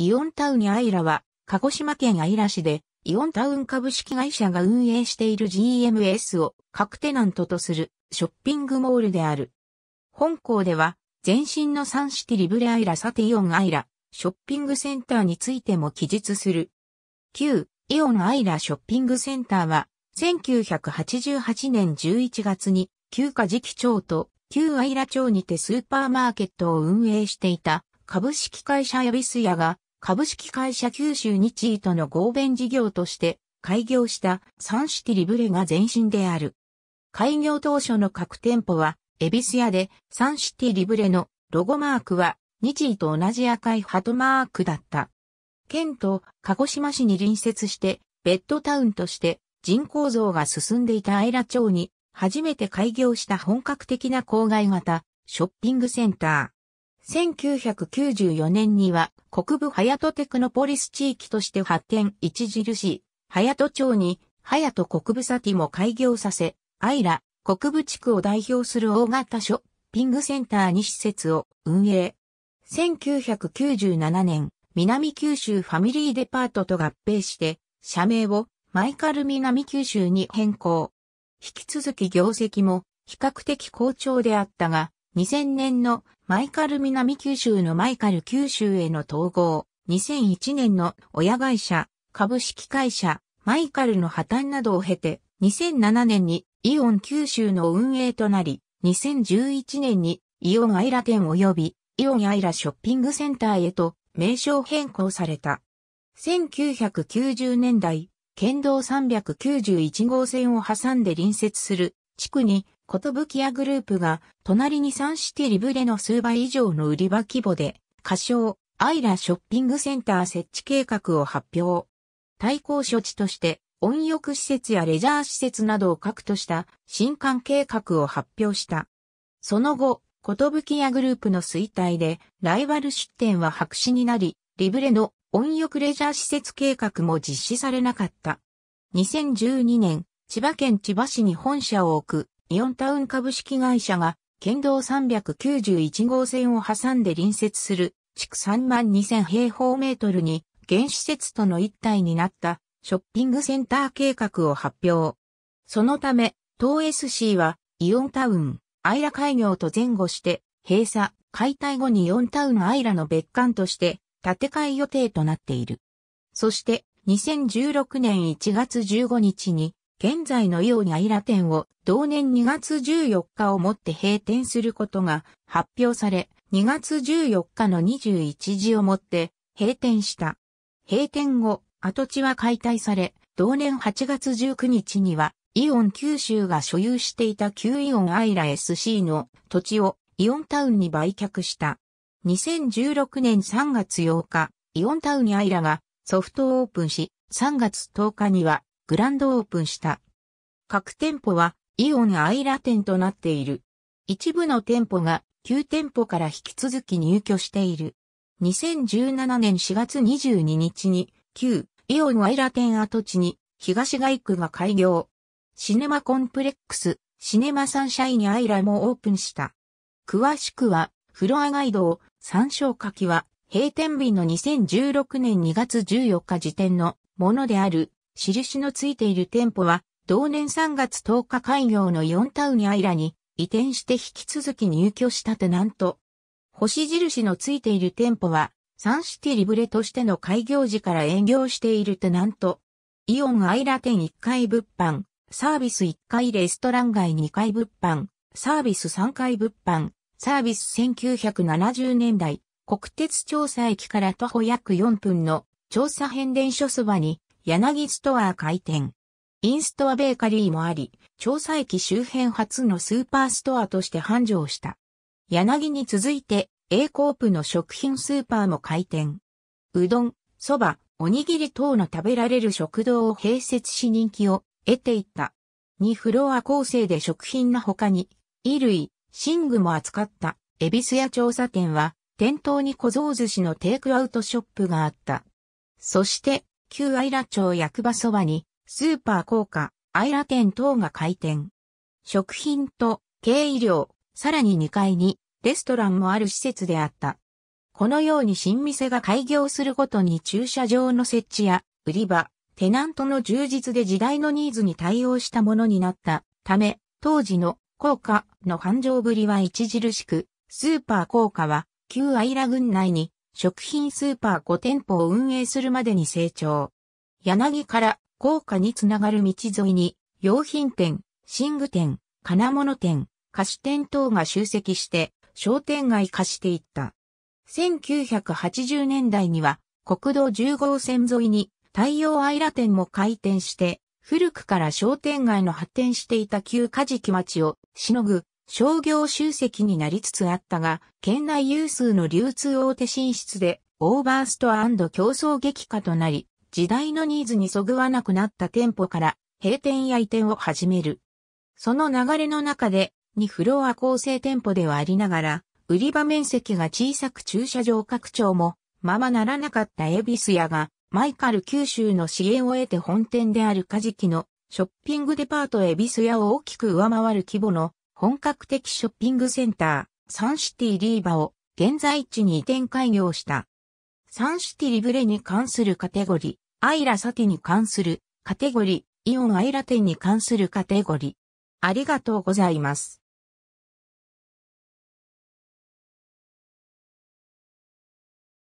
イオンタウンアイラは、鹿児島県アイラ市で、イオンタウン株式会社が運営している GMS を各テナントとするショッピングモールである。本校では、前身のサンシティリブレアイラサテイオンアイラ、ショッピングセンターについても記述する。旧、イオンアイラショッピングセンターは、1988年11月に、旧家次期町と旧アイラ町にてスーパーマーケットを運営していた株式会社ヤビスヤが株式会社九州日イとの合弁事業として開業したサンシティリブレが前身である。開業当初の各店舗は、エビス屋でサンシティリブレのロゴマークは日イと同じ赤いハトマークだった。県と鹿児島市に隣接してベッドタウンとして人口増が進んでいたアイラ町に初めて開業した本格的な郊外型ショッピングセンター。1994年には国部隼人テクノポリス地域として発展著しい隼人町に隼人国部サティも開業させ、アイラ国部地区を代表する大型ショッピングセンターに施設を運営。1997年、南九州ファミリーデパートと合併して、社名をマイカル南九州に変更。引き続き業績も比較的好調であったが、2000年のマイカル南九州のマイカル九州への統合、2001年の親会社、株式会社、マイカルの破綻などを経て、2007年にイオン九州の運営となり、2011年にイオンアイラ店及びイオンアイラショッピングセンターへと名称変更された。1990年代、県道391号線を挟んで隣接する地区にことぶきやグループが、隣にサしシテリブレの数倍以上の売り場規模で、仮称、アイラショッピングセンター設置計画を発表。対抗処置として、温浴施設やレジャー施設などを核とした新館計画を発表した。その後、ことぶきやグループの衰退で、ライバル出店は白紙になり、リブレの温浴レジャー施設計画も実施されなかった。2012年、千葉県千葉市に本社を置く、イオンタウン株式会社が、県道391号線を挟んで隣接する、築3万2000平方メートルに、原施設との一体になったショッピングセンター計画を発表。そのため、東 SC はイオンタウン、アイラ開業と前後して閉鎖、解体後にイオンタウンアイラの別館として建て替え予定となっている。そして、2016年1月15日に現在のイオニアイラ店を同年2月14日をもって閉店することが発表され、2月14日の21時をもって閉店した。閉店後、跡地は解体され、同年8月19日には、イオン九州が所有していた旧イオンアイラ SC の土地をイオンタウンに売却した。2016年3月8日、イオンタウンアイラがソフトオープンし、3月10日にはグランドオープンした。各店舗はイオンアイラ店となっている。一部の店舗が旧店舗から引き続き入居している。2017年4月22日に旧イオンアイラ店跡地に東外区が開業。シネマコンプレックス、シネマサンシャインアイラもオープンした。詳しくは、フロアガイドを参照書きは、閉店日の2016年2月14日時点のものである印のついている店舗は、同年3月10日開業の4タウンアイラに移転して引き続き入居したテナント。星印のついている店舗は、サンシティリブレとしての開業時から営業しているテナント。イオンアイラ店1階物販、サービス1階レストラン街2階物販、サービス3階物販、サービス1970年代、国鉄調査駅から徒歩約4分の調査変電所そばに柳ストア開店。インストアベーカリーもあり、調査駅周辺初のスーパーストアとして繁盛した。柳に続いて、A コープの食品スーパーも開店。うどん、そば、おにぎり等の食べられる食堂を併設し人気を得ていった。2フロア構成で食品の他に、衣類、寝具も扱った、恵比寿屋調査店は、店頭に小僧寿司のテイクアウトショップがあった。そして、旧アイラ町役場そばに、スーパー効果、イラ店等が開店。食品と軽医療、さらに2階にレストランもある施設であった。このように新店が開業するごとに駐車場の設置や売り場、テナントの充実で時代のニーズに対応したものになったため、当時の効果の繁盛ぶりは著しく、スーパー効果は旧アイラ郡内に食品スーパー5店舗を運営するまでに成長。柳から高架につながる道沿いに、用品店、寝具店、金物店、菓子店等が集積して、商店街化していった。1980年代には、国道10号線沿いに、太陽アイラ店も開店して、古くから商店街の発展していた旧カジキ町をしのぐ商業集積になりつつあったが、県内有数の流通大手進出で、オーバーストア競争激化となり、時代のニーズにそぐわなくなった店舗から、閉店や移転を始める。その流れの中で、2フロア構成店舗ではありながら、売り場面積が小さく駐車場拡張も、ままならなかったエビス屋が、マイカル九州の支援を得て本店であるカジキのショッピングデパートエビス屋を大きく上回る規模の本格的ショッピングセンター、サンシティリーバを現在地に移転開業した。サンシティリブレに関するカテゴリー、アイラサティに関するカテゴリー、イオンアイラテに関するカテゴリー。ありがとうございます。